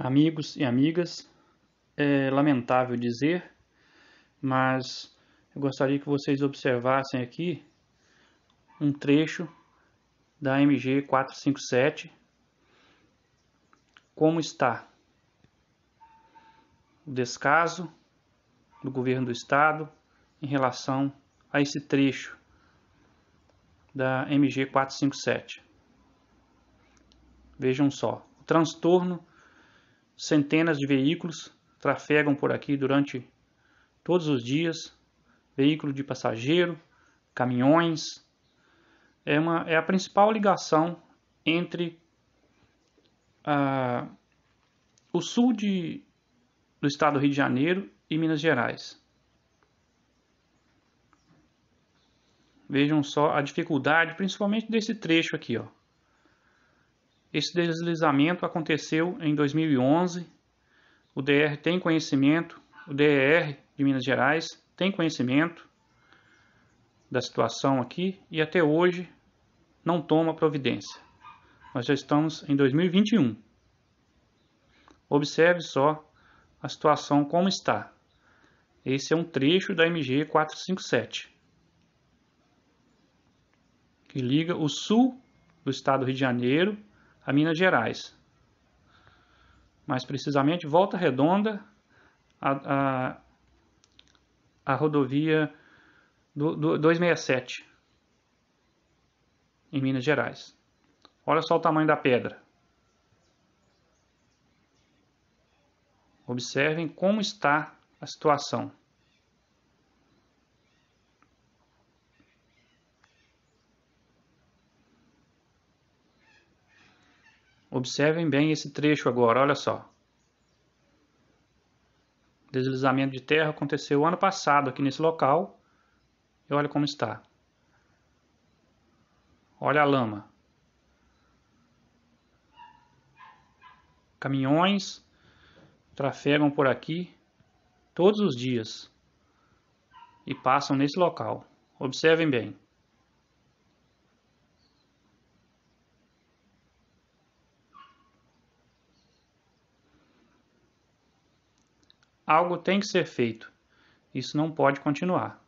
Amigos e amigas, é lamentável dizer, mas eu gostaria que vocês observassem aqui um trecho da MG 457 como está o descaso do governo do estado em relação a esse trecho da MG 457. Vejam só, o transtorno centenas de veículos trafegam por aqui durante todos os dias, veículo de passageiro, caminhões. É, uma, é a principal ligação entre ah, o sul de, do estado do Rio de Janeiro e Minas Gerais. Vejam só a dificuldade, principalmente desse trecho aqui, ó. Esse deslizamento aconteceu em 2011. O DR tem conhecimento, o DER de Minas Gerais tem conhecimento da situação aqui e até hoje não toma providência. Nós já estamos em 2021. Observe só a situação como está. Esse é um trecho da MG 457 que liga o sul do estado do Rio de Janeiro a Minas Gerais. Mais precisamente, Volta Redonda, a, a, a rodovia do, do 267, em Minas Gerais. Olha só o tamanho da pedra. Observem como está a situação. Observem bem esse trecho agora, olha só. Deslizamento de terra aconteceu ano passado aqui nesse local. E olha como está. Olha a lama. Caminhões trafegam por aqui todos os dias e passam nesse local. Observem bem. Algo tem que ser feito. Isso não pode continuar.